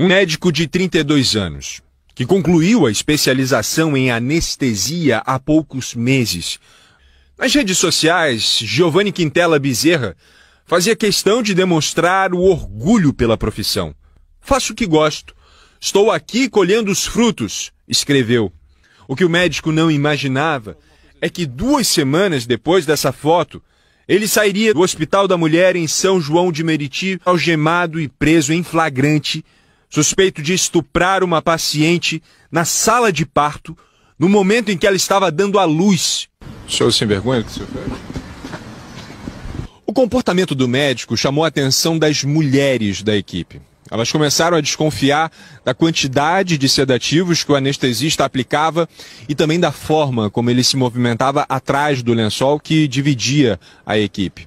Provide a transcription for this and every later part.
Um médico de 32 anos, que concluiu a especialização em anestesia há poucos meses. Nas redes sociais, Giovanni Quintela Bezerra fazia questão de demonstrar o orgulho pela profissão. Faço o que gosto. Estou aqui colhendo os frutos, escreveu. O que o médico não imaginava é que duas semanas depois dessa foto, ele sairia do Hospital da Mulher em São João de Meriti, algemado e preso em flagrante suspeito de estuprar uma paciente na sala de parto no momento em que ela estava dando à luz. O senhor sem vergonha que o senhor fez? O comportamento do médico chamou a atenção das mulheres da equipe. Elas começaram a desconfiar da quantidade de sedativos que o anestesista aplicava e também da forma como ele se movimentava atrás do lençol que dividia a equipe.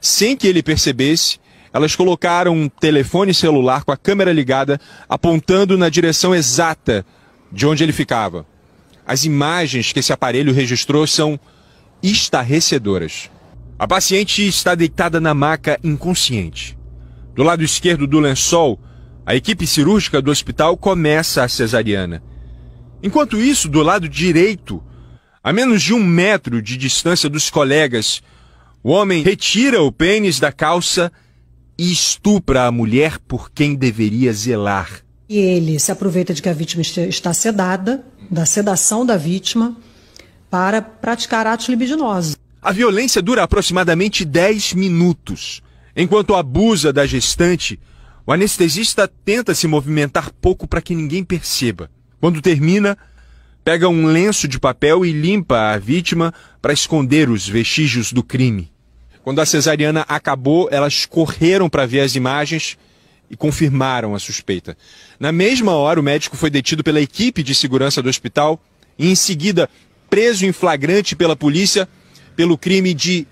Sem que ele percebesse, elas colocaram um telefone celular com a câmera ligada, apontando na direção exata de onde ele ficava. As imagens que esse aparelho registrou são estarrecedoras. A paciente está deitada na maca inconsciente. Do lado esquerdo do lençol, a equipe cirúrgica do hospital começa a cesariana. Enquanto isso, do lado direito, a menos de um metro de distância dos colegas, o homem retira o pênis da calça e estupra a mulher por quem deveria zelar. E ele se aproveita de que a vítima está sedada, da sedação da vítima, para praticar atos libidinosos. A violência dura aproximadamente 10 minutos. Enquanto abusa da gestante, o anestesista tenta se movimentar pouco para que ninguém perceba. Quando termina, pega um lenço de papel e limpa a vítima para esconder os vestígios do crime. Quando a cesariana acabou, elas correram para ver as imagens e confirmaram a suspeita. Na mesma hora, o médico foi detido pela equipe de segurança do hospital e, em seguida, preso em flagrante pela polícia pelo crime de